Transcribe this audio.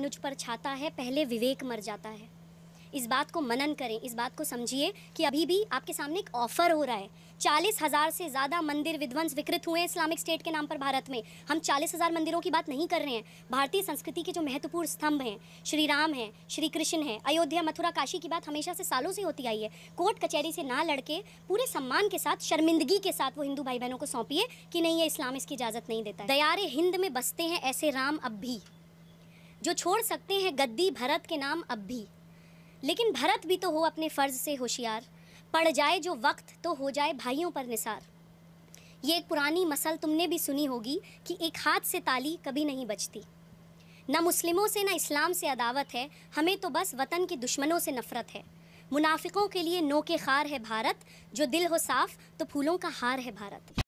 अनुज पर छाता है पहले विवेक मर जाता है इस बात को मनन करें इस बात को समझिए कि अभी भी आपके सामने एक ऑफर हो रहा है चालीस हज़ार से ज़्यादा मंदिर विध्वंस विकृत हुए हैं इस्लामिक स्टेट के नाम पर भारत में हम चालीस हज़ार मंदिरों की बात नहीं कर रहे हैं भारतीय संस्कृति के जो महत्वपूर्ण स्तंभ हैं श्री राम हैं श्री कृष्ण हैं अयोध्या मथुरा काशी की बात हमेशा से सालों से होती आई है कोर्ट कचहरी से ना लड़के पूरे सम्मान के साथ शर्मिंदगी के साथ वो हिंदू भाई बहनों को सौंपिए कि नहीं ये इस्लाम इसकी इजाज़त नहीं देता दयारे हिंद में बसते हैं ऐसे राम अब भी जो छोड़ सकते हैं गद्दी भरत के नाम अब भी लेकिन भरत भी तो हो अपने फ़र्ज से होशियार पड़ जाए जो वक्त तो हो जाए भाइयों पर निसार ये एक पुरानी मसल तुमने भी सुनी होगी कि एक हाथ से ताली कभी नहीं बचती ना मुस्लिमों से ना इस्लाम से अदावत है हमें तो बस वतन के दुश्मनों से नफ़रत है मुनाफिकों के लिए नो के खार है भारत जो दिल हो साफ तो फूलों का हार है भारत